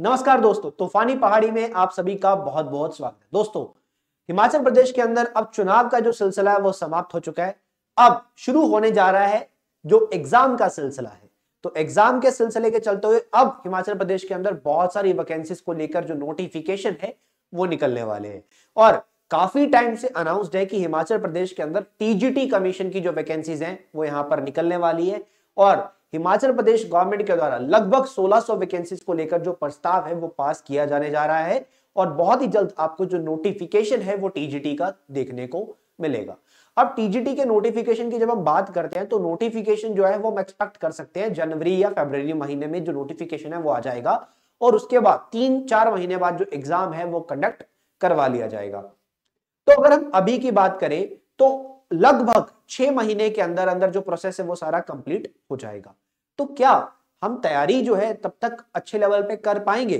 नमस्कार दोस्तों तूफानी पहाड़ी में आप सभी का बहुत बहुत स्वागत है दोस्तों हिमाचल प्रदेश के अंदर अब चुनाव का जो सिलसिला है वो समाप्त हो चुका है अब शुरू होने जा रहा है जो एग्जाम का सिलसिला है तो एग्जाम के सिलसिले के चलते हुए अब हिमाचल प्रदेश के अंदर बहुत सारी वैकेंसीज को लेकर जो नोटिफिकेशन है वो निकलने वाले हैं और काफी टाइम से अनाउंस्ड है कि हिमाचल प्रदेश के अंदर टीजीटी कमीशन की जो वैकेंसीज हैं वो यहां पर निकलने वाली है और हिमाचल प्रदेश गवर्नमेंट के द्वारा लगभग 1600 वैकेंसीज को लेकर जो प्रस्ताव है वो पास किया जाने जा रहा है और बहुत ही जल्द आपको जो नोटिफिकेशन है वो टीजीटी का देखने को मिलेगा अब टीजीटी के नोटिफिकेशन की जब हम बात करते हैं तो नोटिफिकेशन जो है वो हम एक्सपेक्ट कर सकते हैं जनवरी या फेबर महीने में जो नोटिफिकेशन है वो आ जाएगा और उसके बाद तीन चार महीने बाद जो एग्जाम है वो कंडक्ट करवा लिया जाएगा तो अगर हम अभी की बात करें तो लगभग छह महीने के अंदर अंदर जो प्रोसेस है वो सारा कंप्लीट हो जाएगा तो क्या हम तैयारी जो है तब तक अच्छे लेवल पे कर पाएंगे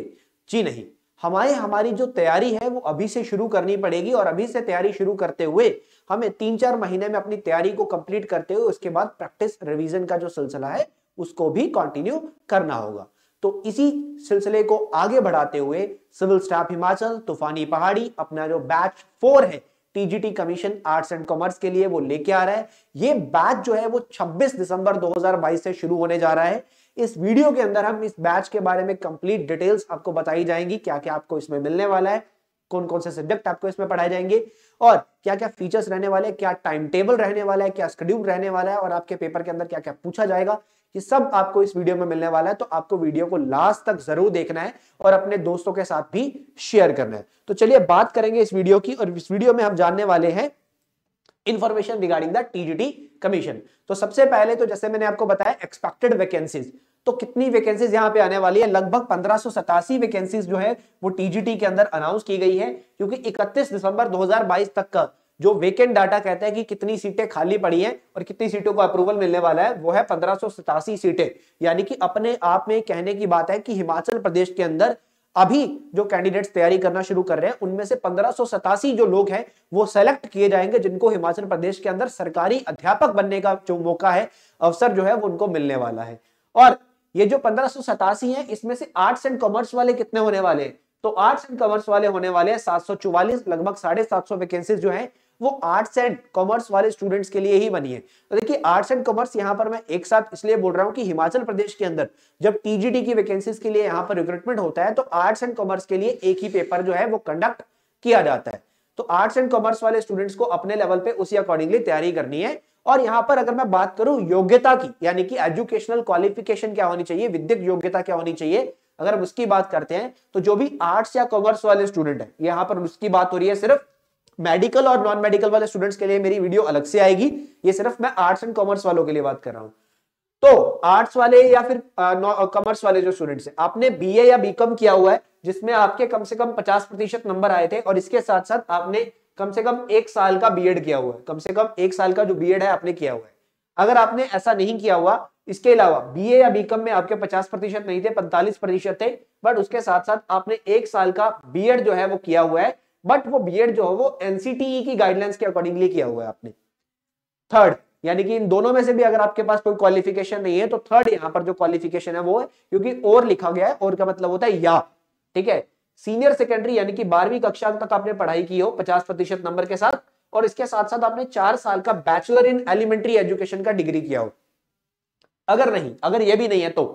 जी नहीं हमारे हमारी जो तैयारी है वो अभी से शुरू करनी पड़ेगी और अभी से तैयारी शुरू करते हुए हमें तीन चार महीने में अपनी तैयारी को कंप्लीट करते हुए उसके बाद प्रैक्टिस रिवीजन का जो सिलसिला है उसको भी कंटिन्यू करना होगा तो इसी सिलसिले को आगे बढ़ाते हुए सिविल स्टाफ हिमाचल तूफानी पहाड़ी अपना जो बैच फोर है TGT commission arts and commerce के लिए वो लेके आ रहा है ये बैच जो है वो 26 दिसंबर 2022 से शुरू होने जा रहा है इस वीडियो के अंदर हम इस बैच के बारे में कंप्लीट डिटेल्स आपको बताई जाएंगी क्या क्या आपको इसमें मिलने वाला है कौन कौन से सब्जेक्ट आपको इसमें पढ़ाए जाएंगे और क्या क्या फीचर्स रहने वाले क्या टाइम टेबल रहने वाला है क्या स्कड्यूल रहने वाला है और आपके पेपर के अंदर क्या क्या पूछा जाएगा ये सब आपको इस वीडियो में मिलने वाला है तो आपको वीडियो को लास्ट तक जरूर देखना है और अपने दोस्तों के साथ भी शेयर करना है तो चलिए बात करेंगे इस वीडियो की और इस वीडियो में हम जानने वाले हैं information regarding the TGT commission तो सबसे पहले तो जैसे मैंने आपको बताया एक्सपेक्टेड वैकेंसीज तो कितनी वैकेंसीज यहाँ पे आने वाली है लगभग पंद्रह वैकेंसीज जो है वो टीजीटी के अंदर अनाउंस की गई है क्योंकि 31 दिसंबर 2022 तक का जो वेकेंट डाटा कहता है कि कितनी सीटें खाली पड़ी हैं और कितनी सीटों को अप्रूवल मिलने वाला है वो है पंद्रह सीटें यानी कि अपने आप में कहने की बात है कि हिमाचल प्रदेश के अंदर अभी जो कैंडिडेट्स तैयारी करना शुरू कर रहे हैं उनमें से पंद्रह जो लोग हैं वो सेलेक्ट किए जाएंगे जिनको हिमाचल प्रदेश के अंदर सरकारी अध्यापक बनने का जो मौका है अवसर जो है वो उनको मिलने वाला है और ये जो पंद्रह है इसमें से आर्ट्स एंड कॉमर्स वाले कितने होने वाले हैं तो आर्ट्स एंड कॉमर्स वाले होने वाले हैं सात लगभग साढ़े सात वैकेंसीज जो है वो आर्ट्स एंड कॉमर्स वाले स्टूडेंट्स के लिए ही बनी है तो देखिए आर्ट्स एंड कॉमर्स यहाँ पर मैं एक साथ इसलिए बोल रहा हूँ कि हिमाचल प्रदेश के अंदर जब टीजीटी की वैकेंसीज के लिए यहाँ पर रिक्रूटमेंट होता है तो आर्ट्स एंड कॉमर्स के लिए एक ही पेपर जो है वो कंडक्ट किया जाता है तो आर्ट्स एंड कॉमर्स वाले स्टूडेंट्स को अपने लेवल पे उसी अकॉर्डिंगली तैयारी करनी है और यहाँ पर अगर मैं बात करूं योग्यता की यानी कि एजुकेशनल क्वालिफिकेशन क्या होनी चाहिए विद्युत योग्यता क्या होनी चाहिए अगर हम उसकी बात करते हैं तो जो भी आर्ट्स या कॉमर्स वाले स्टूडेंट है यहाँ पर उसकी बात हो रही है सिर्फ मेडिकल और नॉन मेडिकल वाले स्टूडेंट्स के लिए मेरी वीडियो अलग से आएगी ये सिर्फ मैं आर्ट्स एंड कॉमर्स वालों के लिए बात कर रहा हूँ तो आर्ट्स वाले या फिर कॉमर्स वाले जो स्टूडेंट्स हैं आपने बीए या बीकॉम किया हुआ है जिसमें आपके कम से कम पचास प्रतिशत नंबर आए थे और इसके साथ साथ आपने कम से कम एक साल का बीएड किया हुआ है कम से कम एक साल का जो बीएड है आपने किया हुआ है अगर आपने ऐसा नहीं किया हुआ इसके अलावा बीए या बीकॉम में आपके 50 प्रतिशत नहीं थे 45 प्रतिशत थे बट उसके साथ साथ आपने एक साल का बी जो है वो किया हुआ है बट वो बी जो है वो एनसीटीई e की गाइडलाइंस के अकॉर्डिंगली किया हुआ है आपने थर्ड यानी कि इन दोनों में से भी अगर आपके पास कोई क्वालिफिकेशन नहीं है तो थर्ड यहां पर जो क्वालिफिकेशन है वो है क्योंकि और लिखा गया है और का मतलब होता है या ठीक है सीनियर सेकेंडरी यानी कि बारहवीं कक्षा तक आपने पढ़ाई की हो पचास प्रतिशत नंबर के साथ और इसके साथ साथ आपने चार साल का बैचलर इन एलिमेंट्री एजुकेशन का डिग्री किया हो अगर नहीं अगर यह भी नहीं है तो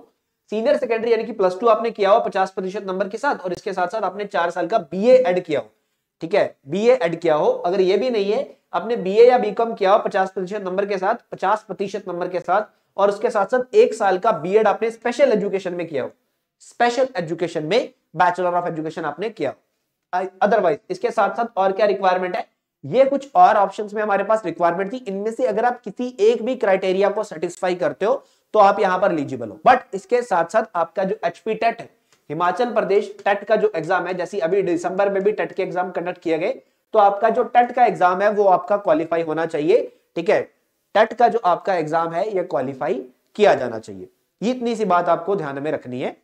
सीनियर सेकेंडरी यानी कि प्लस टू आपने किया हो पचास प्रतिशत नंबर के साथ और इसके साथ साथ आपने चार साल का बीए ऐड किया हो ठीक है बीए ऐड किया हो अगर ये भी नहीं है आपने बीए या बीकॉम किया हो पचास प्रतिशत नंबर के साथ पचास प्रतिशत नंबर के साथ और उसके साथ साथ एक साल का बीएड आपने स्पेशल एजुकेशन में किया हो स्पेशल एजुकेशन में बैचलर ऑफ एजुकेशन आपने किया अदरवाइज इसके साथ साथ और क्या रिक्वायरमेंट है ये कुछ और ऑप्शंस में हमारे पास रिक्वायरमेंट थी इनमें से अगर आप किसी एक भी क्राइटेरिया को सेटिस्फाई करते हो तो आप यहां पर एलिजिबल हो बट इसके साथ साथ आपका जो एचपी टेट e है हिमाचल प्रदेश टेट का जो एग्जाम है जैसे अभी दिसंबर में भी टेट के एग्जाम कंडक्ट किए गए तो आपका जो टेट का एग्जाम है वो आपका क्वालिफाई होना चाहिए ठीक है टेट का जो आपका एग्जाम है ये क्वालिफाई किया जाना चाहिए ये इतनी सी बात आपको ध्यान में रखनी है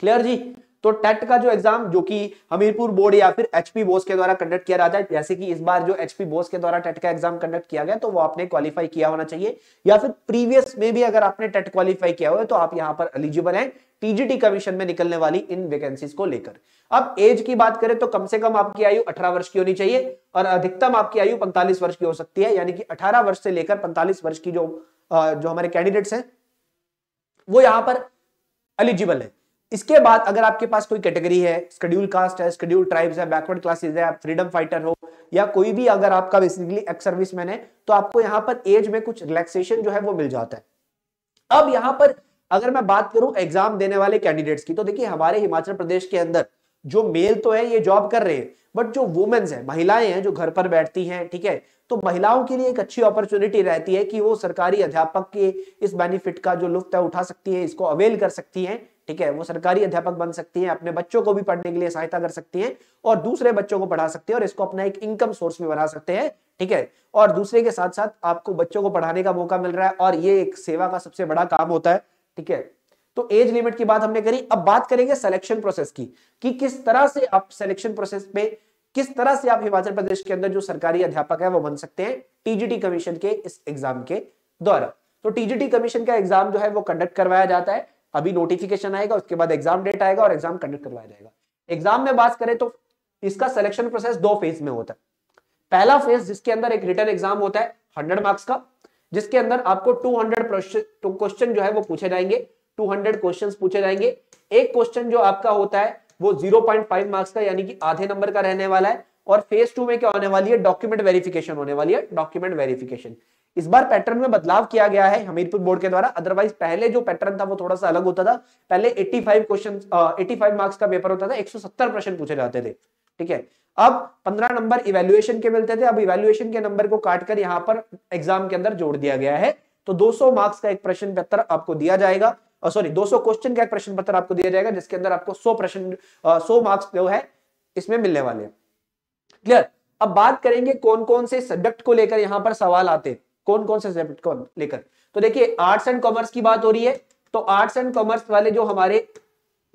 क्लियर जी तो टेट का जो एग्जाम जो कि हमीरपुर बोर्ड या फिर एचपी बोस के द्वारा कंडक्ट किया जाता है जैसे कि इस बार जो एचपी बोस के द्वारा टेट का एग्जाम कंडक्ट किया गया तो वो आपने क्वालिफाई किया होना चाहिए या फिर प्रीवियस में भी अगर आपने टेट क्वालिफाई किया हुआ है तो आप यहाँ पर एलिजिबल हैं टीजीटी कमीशन में निकलने वाली इन वैकेंसीज को लेकर अब एज की बात करें तो कम से कम आपकी आयु 18 वर्ष की होनी चाहिए और अधिकतम आपकी आयु 45 वर्ष की हो सकती है यानी कि 18 वर्ष से लेकर 45 वर्ष की जो जो हमारे कैंडिडेट्स हैं वो यहां पर एलिजिबल है इसके बाद अगर आपके पास कोई कैटेगरी है स्कड्यूल कास्ट है स्कड्यूल ट्राइब्स है बैकवर्ड क्लासेस है आप फ्रीडम फाइटर हो या कोई भी अगर आपका बेसिकली एक्स सर्विस मैन है तो आपको यहाँ पर एज में कुछ रिलैक्सेशन जो है वो मिल जाता है अब यहाँ पर अगर मैं बात करूं एग्जाम देने वाले कैंडिडेट्स की तो देखिए हमारे हिमाचल प्रदेश के अंदर जो मेल तो है ये जॉब कर रहे हैं बट जो वुमेन्स हैं महिलाएं हैं जो घर पर बैठती हैं ठीक है तो महिलाओं के लिए एक अच्छी अपॉर्चुनिटी रहती है कि वो सरकारी अध्यापक के इस बेनिफिट का जो लुफ्त है उठा सकती है इसको अवेल कर सकती है ठीक है वो सरकारी अध्यापक बन सकती है अपने बच्चों को भी पढ़ने के लिए सहायता कर सकती है और दूसरे बच्चों को पढ़ा सकती है और इसको अपना एक इनकम सोर्स भी बना सकते हैं ठीक है और दूसरे के साथ साथ आपको बच्चों को पढ़ाने का मौका मिल रहा है और ये एक सेवा का सबसे बड़ा काम होता है ठीक है तो एज लिमिट की बात हमने करी अब बात करेंगे सिलेक्शन प्रोसेस की कि किस तरह से आप सिलेक्शन प्रोसेस पे किस तरह से आप हिमाचल प्रदेश के अंदर जो सरकारी अध्यापक है वो बन सकते हैं टीजीटी कमीशन के इस एग्जाम के द्वारा तो टीजीटी कमीशन का एग्जाम जो है वो कंडक्ट करवाया जाता है अभी नोटिफिकेशन आएगा उसके बाद एग्जाम डेट आएगा और एग्जाम कंडक्ट करवाया जाएगा एग्जाम में बात करें तो इसका सिलेक्शन प्रोसेस दो फेज में होता है पहला फेज जिसके अंदर एक रिटर्न एग्जाम होता है हंड्रेड मार्क्स का जिसके अंदर आपको 200 क्वेश्चन जो है वो पूछे जाएंगे 200 क्वेश्चन पूछे जाएंगे एक क्वेश्चन जो आपका होता है वो 0.5 मार्क्स का यानी कि आधे नंबर का रहने वाला है और फेज टू में क्या होने वाली है डॉक्यूमेंट वेरिफिकेशन होने वाली है डॉक्यूमेंट वेरिफिकेशन इस बार पैटर्न में बदलाव किया गया है हमीरपुर बोर्ड के द्वारा अदरवाइज पहले जो पैटर्न था वो थोड़ा सा अलग होता था पहले 85 क्वेश्चन 85 मार्क्स का पेपर होता था 170 प्रश्न पूछे जाते थे ठीक है अब पंद्रह नंबर इवेल्युएशन के मिलते थे अब इवेल्युएशन के नंबर को काटकर यहां पर एग्जाम के अंदर जोड़ दिया गया है तो 200 मार्क्स का एक प्रश्न पत्र आपको दिया जाएगा और सॉरी 200 क्वेश्चन का एक प्रश्न पत्र आपको दिया जाएगा जिसके अंदर आपको 100 प्रश्न 100 मार्क्स जो है इसमें मिलने वाले क्लियर अब बात करेंगे कौन कौन से सब्जेक्ट को लेकर यहां पर सवाल आते कौन कौन से सब्जेक्ट को लेकर तो देखिए आर्ट्स एंड कॉमर्स की बात हो रही है तो आर्ट्स एंड कॉमर्स वाले जो हमारे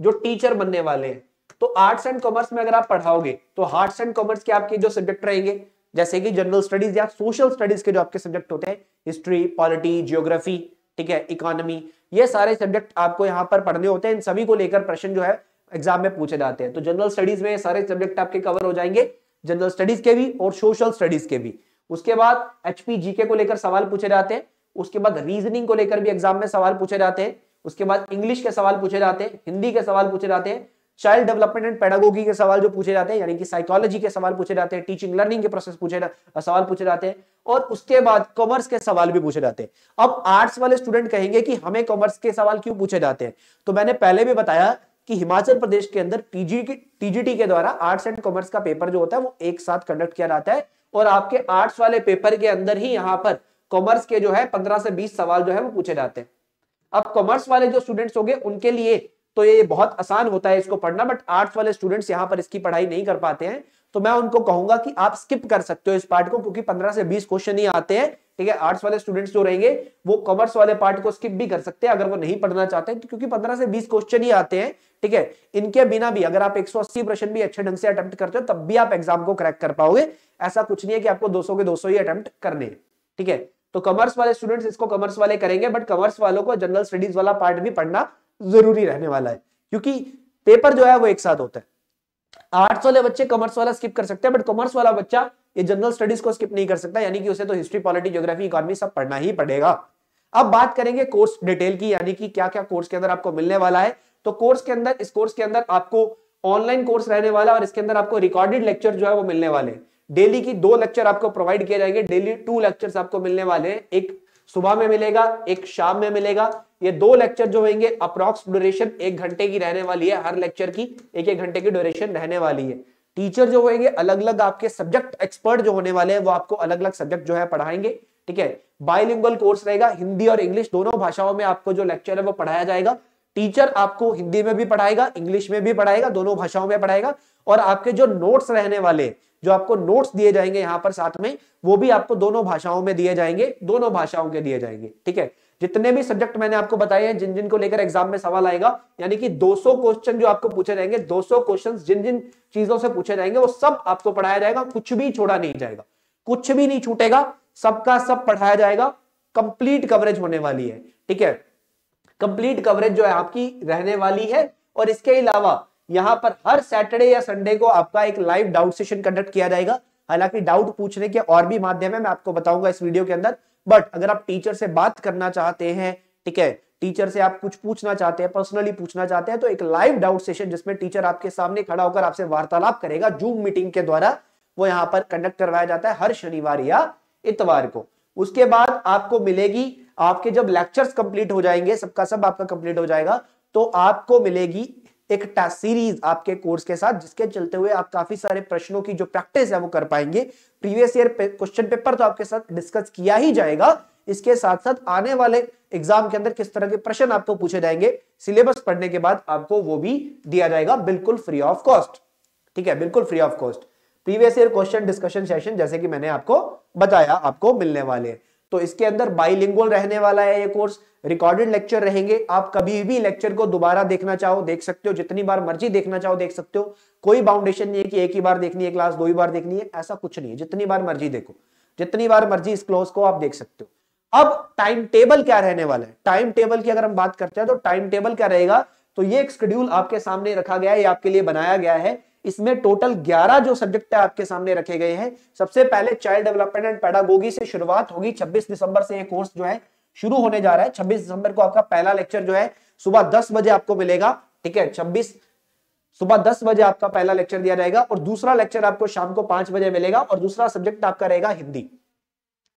जो टीचर बनने वाले हैं तो आर्ट्स एंड कॉमर्स में अगर आप पढ़ाओगे तो आर्ट्स एंड कॉमर्स के आपके जो सब्जेक्ट रहेंगे जैसे कि जनरल स्टडीज या सोशल स्टडीज के जो आपके सब्जेक्ट होते हैं हिस्ट्री पॉलिटी जियोग्राफी ठीक है इकोनॉमी ये सारे सब्जेक्ट आपको यहाँ पर पढ़ने होते हैं इन सभी को लेकर प्रश्न जो है एग्जाम में पूछे जाते हैं तो जनरल स्टडीज में सारे सब्जेक्ट आपके कवर हो जाएंगे जनरल स्टडीज के भी और सोशल स्टडीज के भी उसके बाद एचपी को लेकर सवाल पूछे जाते हैं उसके बाद रीजनिंग को लेकर भी एग्जाम में सवाल पूछे जाते हैं उसके बाद इंग्लिश के सवाल पूछे जाते हैं हिंदी के सवाल पूछे जाते हैं चाइल्ड डेवलपमेंट एंड पेडागोगी के सवाल जो पूछे जाते हैं यानी कि साइकोलॉजी के सवाल पूछे जाते हैं टीचिंग लर्निंग के प्रोसेस पूछे सवाल पूछे जाते हैं और उसके बाद कॉमर्स के सवाल भी पूछे जाते हैं अब आर्ट्स वाले स्टूडेंट कहेंगे कि हमें कॉमर्स के सवाल क्यों पूछे जाते हैं तो मैंने पहले भी बताया कि हिमाचल प्रदेश के अंदर टीजी टीजीटी के द्वारा आर्ट्स एंड कॉमर्स का पेपर जो होता है वो एक साथ कंडक्ट किया जाता है और आपके आर्ट्स वाले पेपर के अंदर ही यहाँ पर कॉमर्स के जो है पंद्रह से बीस सवाल जो है वो पूछे जाते हैं अब कॉमर्स वाले जो स्टूडेंट्स होंगे उनके लिए तो ये बहुत आसान होता है इसको पढ़ना बट आर्ट्स वाले स्टूडेंट्स यहाँ पर इसकी पढ़ाई नहीं कर पाते हैं तो मैं उनको कहूंगा कि आप स्किप कर सकते हो इस पार्ट को क्योंकि 15 से 20 क्वेश्चन ही आते हैं ठीक है आर्ट्स वाले स्टूडेंट्स जो रहेंगे वो कॉमर्स वाले पार्ट को स्किप भी कर सकते हैं अगर वो नहीं पढ़ना चाहते हैं तो क्योंकि 15 से 20 क्वेश्चन ही आते हैं ठीक है इनके बिना भी अगर आप 180 प्रश्न भी अच्छे ढंग से अटेम्प्ट करते हो तब भी आप एग्जाम को क्रैक कर पाओगे ऐसा कुछ नहीं है कि आपको दो के दो ही अटेम्प्ट करने ठीक है तो कॉमर्स वाले स्टूडेंट्स इसको कॉमर्स वाले करेंगे बट कॉमर्स वालों को जनरल स्टडीज वाला पार्ट भी पढ़ना जरूरी रहने वाला है क्योंकि पेपर जो है वो एक साथ होता है आर्ट्स वाले बच्चे कॉमर्स वाला स्किप कर सकते हैं बट कॉमर्स वाला बच्चा ये जनरल स्टडीज को स्किप नहीं कर सकता यानी कि उसे तो हिस्ट्री पॉलिटी ज्योग्राफी इकोनॉमी सब पढ़ना ही पड़ेगा अब बात करेंगे कोर्स डिटेल की यानी कि क्या क्या कोर्स के अंदर आपको मिलने वाला है तो कोर्स के अंदर इस कोर्स के अंदर आपको ऑनलाइन कोर्स रहने वाला और इसके अंदर आपको रिकॉर्डेड लेक्चर जो है वो मिलने वाले डेली की दो लेक्चर आपको प्रोवाइड किए जाएंगे डेली टू लेक्चर आपको मिलने वाले एक सुबह में मिलेगा एक शाम में मिलेगा ये दो लेक्चर जो होंगे अप्रॉक्स ड्यूरेशन एक घंटे की रहने वाली है हर लेक्चर की एक एक घंटे की ड्यूरेशन रहने वाली है टीचर जो होंगे अलग अलग आपके सब्जेक्ट एक्सपर्ट जो होने वाले हैं वो आपको अलग अलग सब्जेक्ट जो है पढ़ाएंगे ठीक है बायोलिंगल कोर्स रहेगा हिंदी और इंग्लिश दोनों भाषाओं में आपको जो लेक्चर है वो पढ़ाया जाएगा टीचर आपको हिंदी में भी पढ़ाएगा इंग्लिश में भी पढ़ाएगा दोनों भाषाओं में पढ़ाएगा और आपके जो नोट्स रहने वाले जो आपको नोट्स दिए जाएंगे यहाँ पर साथ में वो भी आपको दोनों भाषाओं में दिए जाएंगे दोनों भाषाओं के दिए जाएंगे ठीक है जितने भी सब्जेक्ट मैंने आपको बताए हैं जिन जिन को लेकर एग्जाम में सवाल आएगा यानी कि 200 क्वेश्चन जो आपको पूछे जाएंगे 200 क्वेश्चंस जिन जिन चीजों से पूछे जाएंगे वो सब आपको पढ़ाया जाएगा कुछ भी छोड़ा नहीं जाएगा कुछ भी नहीं छूटेगा सबका सब पढ़ाया जाएगा कंप्लीट कवरेज होने वाली है ठीक है कंप्लीट कवरेज जो है आपकी रहने वाली है और इसके अलावा यहाँ पर हर सैटरडे या संडे को आपका एक लाइव डाउट सेशन कंडक्ट किया जाएगा हालांकि डाउट पूछने के और भी माध्यम है मैं आपको बताऊंगा इस वीडियो के अंदर बट अगर आप टीचर से बात करना चाहते हैं ठीक है टीचर से आप कुछ पूछना चाहते हैं पर्सनली पूछना चाहते हैं तो एक लाइव डाउट सेशन जिसमें टीचर आपके सामने खड़ा होकर आपसे वार्तालाप करेगा जूम मीटिंग के द्वारा वो यहाँ पर कंडक्ट करवाया जाता है हर शनिवार या इतवार को उसके बाद आपको मिलेगी आपके जब लेक्चर्स कंप्लीट हो जाएंगे सबका सब आपका कंप्लीट हो जाएगा तो आपको मिलेगी एक सीरीज आपके कोर्स के साथ जिसके चलते हुए आप काफी सारे प्रश्नों की जो प्रैक्टिस है वो कर पाएंगे प्रीवियस ईयर क्वेश्चन पेपर तो आपके साथ डिस्कस किया ही जाएगा इसके साथ साथ आने वाले एग्जाम के अंदर किस तरह के प्रश्न आपको पूछे जाएंगे सिलेबस पढ़ने के बाद आपको वो भी दिया जाएगा बिल्कुल फ्री ऑफ कॉस्ट ठीक है बिल्कुल free of cost previous year question discussion session जैसे कि मैंने आपको बताया आपको मिलने वाले हैं तो इसके अंदर बाइलिंगुअल रहने वाला है ये कोर्स रिकॉर्डेड लेक्चर रहेंगे आप कभी भी लेक्चर को दोबारा देखना चाहो देख सकते हो जितनी बार मर्जी देखना चाहो देख सकते हो कोई बाउंडेशन नहीं है कि एक ही बार देखनी है क्लास दो ही बार देखनी है ऐसा कुछ नहीं है जितनी बार मर्जी देखो जितनी बार मर्जी इस क्लोज को आप देख सकते हो अब टाइम टेबल क्या रहने वाला है टाइम टेबल की अगर हम बात करते हैं तो टाइम टेबल क्या रहेगा तो ये एक शेड्यूल आपके सामने रखा गया है आपके लिए बनाया गया है इसमें टोटल 11 जो सब्जेक्ट है आपके सामने रखे गए हैं सबसे पहले चाइल्ड डेवलपमेंट एंड पैडागोगी से शुरुआत होगी 26 दिसंबर से ये कोर्स जो है शुरू होने जा रहा है 26 दिसंबर को आपका पहला लेक्चर जो है सुबह 10 बजे आपको मिलेगा ठीक है 26 सुबह 10 बजे आपका पहला लेक्चर दिया जाएगा और दूसरा लेक्चर आपको शाम को पांच बजे मिलेगा और दूसरा सब्जेक्ट आपका रहेगा हिंदी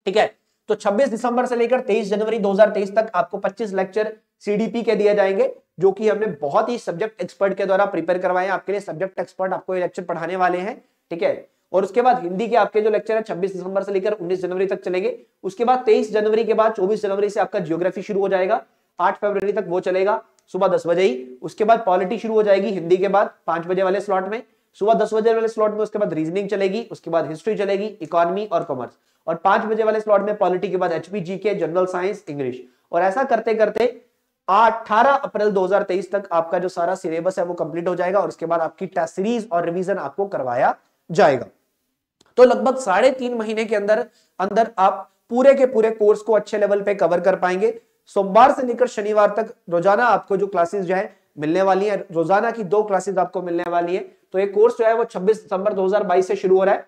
ठीक है तो 26 दिसंबर से लेकर 23 जनवरी 2023 तक आपको 25 लेक्चर सीडीपी के दिए जाएंगे जो कि हमने बहुत ही सब्जेक्ट एक्सपर्ट के द्वारा प्रिपेयर करवाए आपके लिए सब्जेक्ट एक्सपर्ट आपको ये लेक्चर पढ़ाने वाले हैं ठीक है और उसके बाद हिंदी के आपके जो लेक्चर है 26 दिसंबर से लेकर 19 जनवरी तक चलेंगे उसके बाद 23 जनवरी के बाद 24 जनवरी से आपका जियोग्राफी शुरू हो जाएगा 8 फरवरी तक वो चलेगा सुबह दस बजे ही उसके बाद पॉलिटी शुरू हो जाएगी हिंदी के बाद पांच बजे वाले स्लॉट में सुबह दस बजे वाले स्लॉट में उसके बाद रीजनिंग चलेगी उसके बाद हिस्ट्री चलेगी इकोनॉमी और कॉमर्स और पांच बजे वाले स्लॉट में पॉलिटी के बाद एचपी के जनरल साइंस इंग्लिश और ऐसा करते करते 18 अप्रैल 2023 तक आपका जो सारा सिलेबस है वो कंप्लीट हो जाएगा और उसके बाद आपकी टेस्ट सीरीज और रिवीजन आपको करवाया जाएगा तो लगभग साढ़े तीन महीने के अंदर अंदर आप पूरे के पूरे कोर्स को अच्छे लेवल पे कवर कर पाएंगे सोमवार से लेकर शनिवार तक रोजाना आपको जो क्लासेस जो है मिलने वाली है रोजाना की दो क्लासेस आपको मिलने वाली है तो ये कोर्स जो है वो छब्बीस दिसंबर दो से शुरू हो रहा है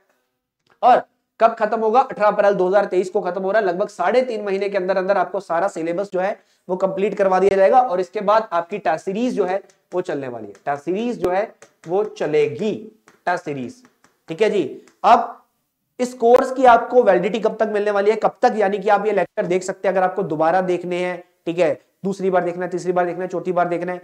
और कब खत्म होगा 18 अप्रैल 2023 को खत्म हो रहा है लगभग साढ़े तीन महीने के अंदर अंदर आपको सारा सिलेबस जो है वो कंप्लीट करवा दिया जाएगा और इसके बाद आपकी टेस्ट सीरीज जो है वो चलने वाली है टेस्ट सीरीज जो है वो चलेगी टेस्ट सीरीज ठीक है जी अब इस कोर्स की आपको वैलिडिटी कब तक मिलने वाली है कब तक यानी कि आप ये लेक्चर देख सकते हैं अगर आपको दोबारा देखने हैं ठीक है दूसरी बार देखना है तीसरी बार देखना है चौथी बार देखना है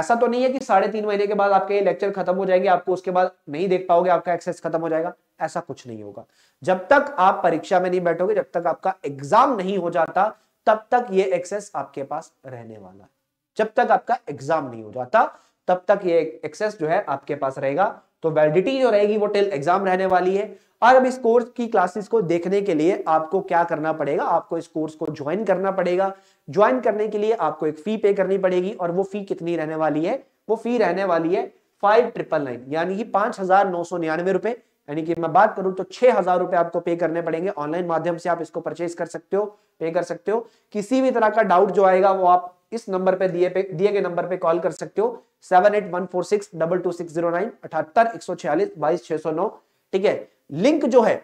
ऐसा तो नहीं है कि साढ़े तीन महीने के बाद आपके ये लेक्चर खत्म हो जाएंगे आपको उसके बाद नहीं देख पाओगे आपका एक्सेस खत्म हो जाएगा ऐसा कुछ नहीं होगा जब तक आप परीक्षा में नहीं बैठोगे जब तक आपका एग्जाम नहीं हो जाता तब तक ये एक्सेस आपके पास रहने वाला है जब तक आपका एग्जाम नहीं हो जाता तब तक ये एक्सेस जो है आपके पास रहेगा तो वैलिडिटी जो रहेगी वो टेल एग्जाम रहने वाली है और अब इस कोर्स की क्लासेस को देखने के लिए आपको क्या करना पड़ेगा आपको इस कोर्स को ज्वाइन करना पड़ेगा ज्वाइन करने के लिए आपको एक फी पे करनी पड़ेगी और वो फी कितनी रहने वाली है वो फी रहने वाली है फाइव ट्रिपल नाइन यानी कि पांच हजार नौ सौ निन्यानवे रुपए यानी कि मैं बात करूं तो छह हजार रुपए आपको पे करने पड़ेंगे ऑनलाइन माध्यम से आप इसको परचेज कर सकते हो पे कर सकते हो किसी भी तरह का डाउट जो आएगा वो आप इस नंबर पे दिए दिए गए नंबर पे कॉल कर सकते हो seven eight one four six double two six zero nine अठहत्तर एक सौ छियालीस बाईस छह सौ नौ ठीक है लिंक जो है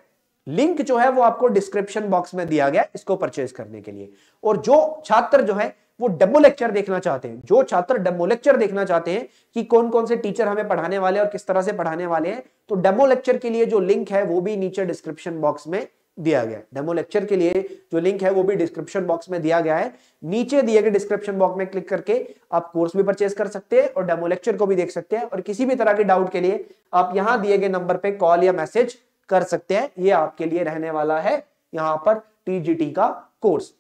लिंक जो है वो आपको डिस्क्रिप्शन बॉक्स में दिया गया इसको परचेज करने के लिए और जो छात्र जो है वो डेमो लेक्चर देखना चाहते हैं जो छात्र डेमो लेक्चर देखना चाहते हैं कि कौन कौन से टीचर हमें पढ़ाने वाले और किस तरह से पढ़ाने वाले हैं तो डेमो लेक्चर के लिए जो लिंक है वो भी नीचे डिस्क्रिप्शन बॉक्स में दिया गया है डेमो लेक्चर के लिए जो लिंक है वो भी डिस्क्रिप्शन बॉक्स में दिया गया है नीचे दिए गए डिस्क्रिप्शन बॉक्स में क्लिक करके आप कोर्स भी परचेज कर सकते हैं और डेमो लेक्चर को भी देख सकते हैं और किसी भी तरह के डाउट के लिए आप यहाँ दिए गए नंबर पर कॉल या मैसेज कर सकते हैं ये आपके लिए रहने वाला है यहाँ पर टीजीटी का कोर्स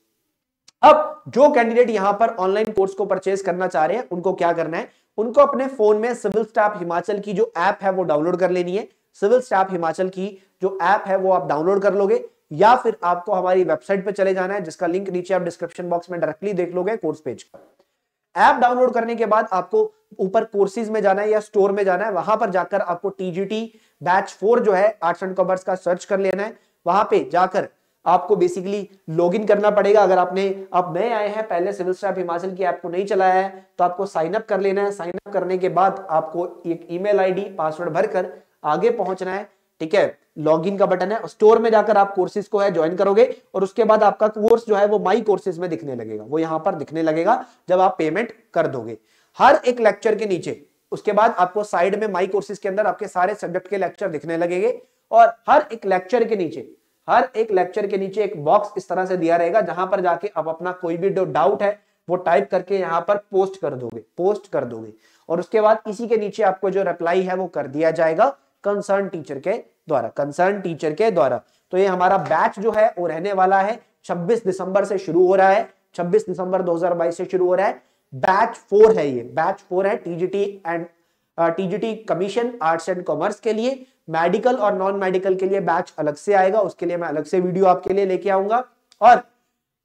अब जो कैंडिडेट यहां पर ऑनलाइन कोर्स को परचेज करना चाह रहे हैं उनको क्या करना है उनको अपने फोन में सिविल स्टाफ हिमाचल की जो ऐप है वो डाउनलोड कर लेनी है सिविल स्टाफ हिमाचल की जो ऐप है वो आप डाउनलोड कर लोगे या फिर आपको हमारी वेबसाइट पर चले जाना है जिसका लिंक नीचे आप डिस्क्रिप्शन बॉक्स में डायरेक्टली देख लोगे कोर्स पेज का ऐप डाउनलोड करने के बाद आपको ऊपर कोर्सेज में जाना है या स्टोर में जाना है वहां पर जाकर आपको टीजीटी बैच फोर जो है आर्ट्स एंड कॉमर्स का सर्च कर लेना है वहां पे जाकर आपको बेसिकली लॉग इन करना पड़ेगा अगर आपने आप नए आए हैं पहले सिविल स्टाफ हिमाचल की ऐप को नहीं चलाया है तो आपको साइन अप कर लेना है साइन अप करने के बाद आपको एक ईमेल आईडी पासवर्ड भरकर आगे पहुंचना है ठीक है लॉग इन का बटन है स्टोर में जाकर आप कोर्सेज को है ज्वाइन करोगे और उसके बाद आपका कोर्स जो है वो माई कोर्सेज में दिखने लगेगा वो यहां पर दिखने लगेगा जब आप पेमेंट कर दोगे हर एक लेक्चर के नीचे उसके बाद आपको साइड में माई कोर्सेज के अंदर आपके सारे सब्जेक्ट के लेक्चर दिखने लगेंगे और हर एक लेक्चर के नीचे हर एक लेक्चर के नीचे एक बॉक्स इस तरह से दिया रहेगा जहां पर जाके आप अपना कोई भी डाउट है वो टाइप करके यहाँ पर पोस्ट कर दोगे पोस्ट कर दोगे और उसके बाद इसी के नीचे आपको जो रिप्लाई है वो कर दिया जाएगा कंसर्न टीचर के द्वारा कंसर्न टीचर के द्वारा तो ये हमारा बैच जो है वो रहने वाला है 26 दिसंबर से शुरू हो रहा है 26 दिसंबर 2022 से शुरू हो रहा है बैच फोर है ये बैच फोर है TGT and TGT commission arts and commerce के लिए मेडिकल और नॉन मेडिकल के लिए बैच अलग से आएगा उसके लिए मैं अलग से वीडियो आपके लिए लेके आऊंगा और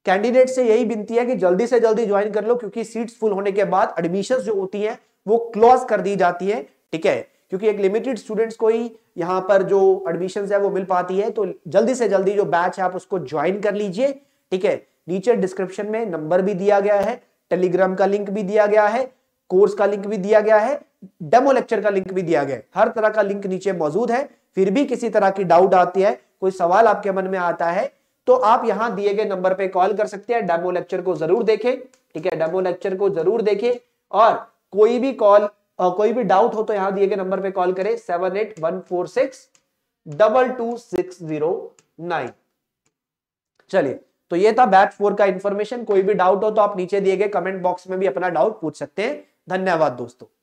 कैंडिडेट से यही विनती है कि जल्दी से जल्दी ज्वाइन कर लो क्योंकि सीट्स फुल होने के बाद एडमिशन जो होती है वो क्लोज कर दी जाती है ठीक है क्योंकि एक लिमिटेड स्टूडेंट्स को ही यहाँ पर जो एडमिशन है वो मिल पाती है तो जल्दी से जल्दी जो बैच है आप उसको ज्वाइन कर लीजिए ठीक है नीचे डिस्क्रिप्शन में नंबर भी दिया गया है टेलीग्राम का लिंक भी दिया गया है कोर्स का लिंक भी दिया गया है डेमो लेक्चर का लिंक भी दिया गया है हर तरह का लिंक नीचे मौजूद है फिर भी किसी तरह की डाउट आती है कोई सवाल आपके मन में आता है तो आप यहां दिए गए नंबर पे कॉल कर सकते हैं डेमो लेक्चर को जरूर देखें ठीक है डेमो लेक्चर को जरूर देखें और कोई भी कॉल कोई भी डाउट हो तो यहां दिए गए नंबर पे कॉल करें seven eight one four six double two six zero nine चलिए तो ये था बैच फोर का इंफॉर्मेशन कोई भी डाउट हो तो आप नीचे दिए गए कमेंट बॉक्स में भी अपना डाउट पूछ सकते हैं धन्यवाद दोस्तों